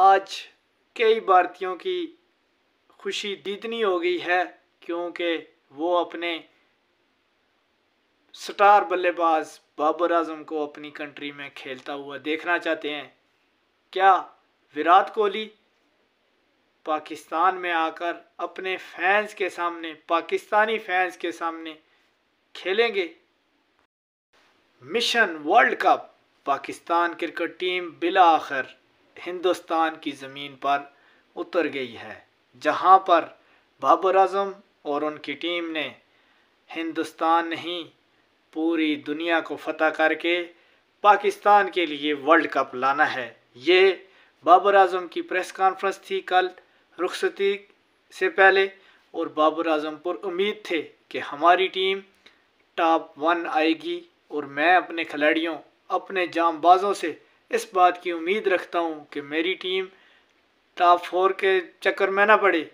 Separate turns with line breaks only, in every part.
आज कई भारतीयों की खुशी दीदनी हो गई है क्योंकि वो अपने स्टार बल्लेबाज बाबर आजम को अपनी कंट्री में खेलता हुआ देखना चाहते हैं क्या विराट कोहली पाकिस्तान में आकर अपने फैंस के सामने पाकिस्तानी फैंस के सामने खेलेंगे mission world cup Pakistan cricket team बिला आखिर हिंदुस्तान की ज़मीन पर उतर गई है जहां पर बाबर अजम और उनकी टीम ने हिंदुस्तान नहीं पूरी दुनिया को फतह करके पाकिस्तान के लिए वर्ल्ड कप लाना है ये बाबर अजम की प्रेस कॉन्फ्रेंस थी कल रुखसती से पहले और बाबर अजम पर उम्मीद थे कि हमारी टीम टॉप वन आएगी और मैं अपने खिलाड़ियों अपने जामबाजों से इस बात की उम्मीद रखता हूँ कि मेरी टीम टॉप फोर के चक्कर में ना पड़े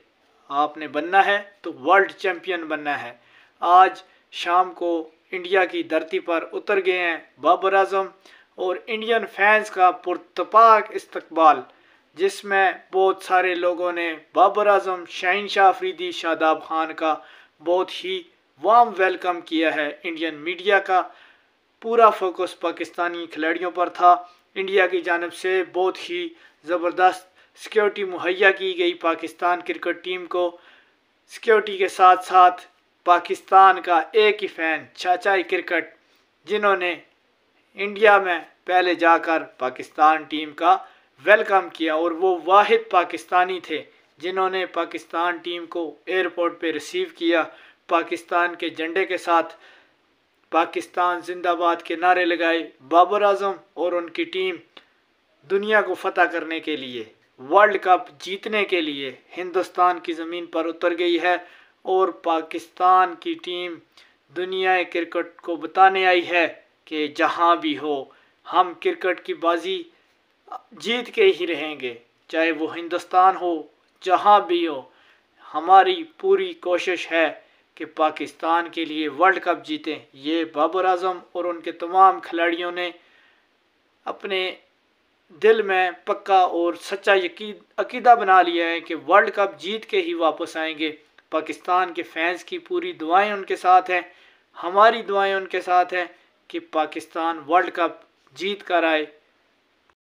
आपने बनना है तो वर्ल्ड चैम्पियन बनना है आज शाम को इंडिया की धरती पर उतर गए हैं बाबर अजम और इंडियन फैंस का पुरतपाक इस्तकबाल जिसमें बहुत सारे लोगों ने बाबर अजम शाहिन शाह अफरीदी शादाब खान का बहुत ही वार्म वेलकम किया है इंडियन मीडिया का पूरा फोकस पाकिस्तानी खिलाड़ियों पर था इंडिया की जानब से बहुत ही ज़बरदस्त सिक्योरिटी मुहैया की गई पाकिस्तान क्रिकेट टीम को सिक्योरिटी के साथ साथ पाकिस्तान का एक ही फ़ैन चाचाई क्रिकेट जिन्होंने इंडिया में पहले जाकर पाकिस्तान टीम का वेलकम किया और वो वाहिद पाकिस्तानी थे जिन्होंने पाकिस्तान टीम को एयरपोर्ट पे रिसीव किया पाकिस्तान के झंडे के साथ पाकिस्तान जिंदाबाद के नारे लगाए बाबर आजम और उनकी टीम दुनिया को फतह करने के लिए वर्ल्ड कप जीतने के लिए हिंदुस्तान की ज़मीन पर उतर गई है और पाकिस्तान की टीम दुनिया क्रिकेट को बताने आई है कि जहाँ भी हो हम क्रिकेट की बाजी जीत के ही रहेंगे चाहे वो हिंदुस्तान हो जहाँ भी हो हमारी पूरी कोशिश है कि पाकिस्तान के लिए वर्ल्ड कप जीतें ये बाबर अजम और उनके तमाम खिलाड़ियों ने अपने दिल में पक्का और सच्चा यकीद अकीदा बना लिया है कि वर्ल्ड कप जीत के ही वापस आएंगे पाकिस्तान के फैंस की पूरी दुआएं उनके साथ हैं हमारी दुआएं उनके साथ हैं कि पाकिस्तान वर्ल्ड कप जीत कर आए